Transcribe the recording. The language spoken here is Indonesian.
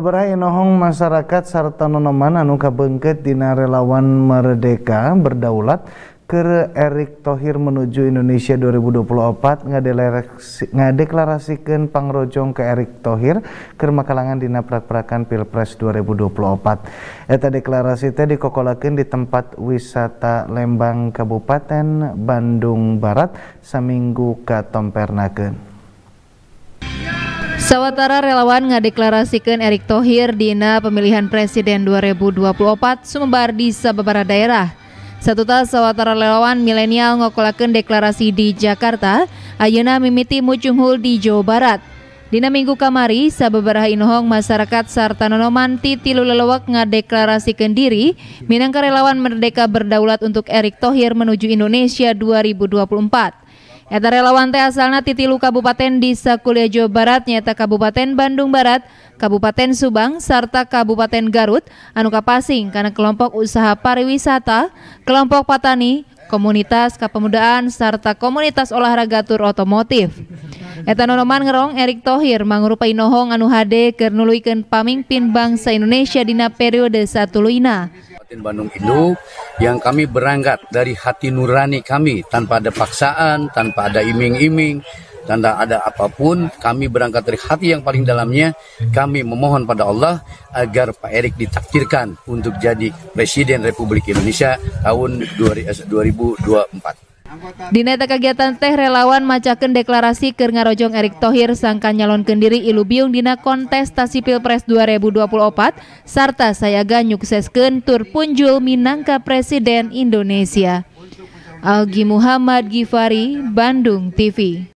Berai nohong masyarakat serta nonoman anuka bengket dina relawan merdeka berdaulat ke Erik Thohir menuju Indonesia 2024 ngadeklarasikan pangrojong ke Erik Thohir ke makalangan dina prak-prakan Pilpres 2024. Eta deklarasi teh dikokolakeun di tempat wisata Lembang Kabupaten Bandung Barat saminggu katompernakeun. Sawatara relawan ngadeklarasikan Erick Thohir dina pemilihan presiden 2024 sumbar di barat daerah. Satu tas sawatara relawan milenial ngokolakan deklarasi di Jakarta, ayuna mimiti mucunghul di Jawa Barat. Dina minggu kamari, sababaraha inohong masyarakat sarta nonoman titilu lelewak ngadeklarasikan diri minangka relawan merdeka berdaulat untuk Erick Thohir menuju Indonesia 2024. Eta relawan teh asalna titilu Kabupaten di Sakulia Jawa Barat nyata Kabupaten Bandung Barat, Kabupaten Subang, serta Kabupaten Garut, anuka pasing karena kelompok usaha pariwisata, kelompok patani, komunitas kepemudaan, serta komunitas olahraga tur otomotif. Eta nonoman ngerong Erik Thohir mangrupa inohong anu hade kernuluikan pamingpin bangsa Indonesia dina periode satu luina. Kabupaten Bandung Induk yang kami berangkat dari hati nurani kami tanpa ada paksaan, tanpa ada iming-iming, tanpa ada apapun, kami berangkat dari hati yang paling dalamnya, kami memohon pada Allah agar Pak Erik ditakdirkan untuk jadi Presiden Republik Indonesia tahun 2024. Dineta kegiatan teh relawan macaken deklarasi ke ngarojong Erik Thohir sangka nyalon kendiri Ilu Biung dina kontestasi Pilpres 2024 serta sayaga nyukseskeun tur punjul minangka Presiden Indonesia. Algi Muhammad Gifari, Bandung TV.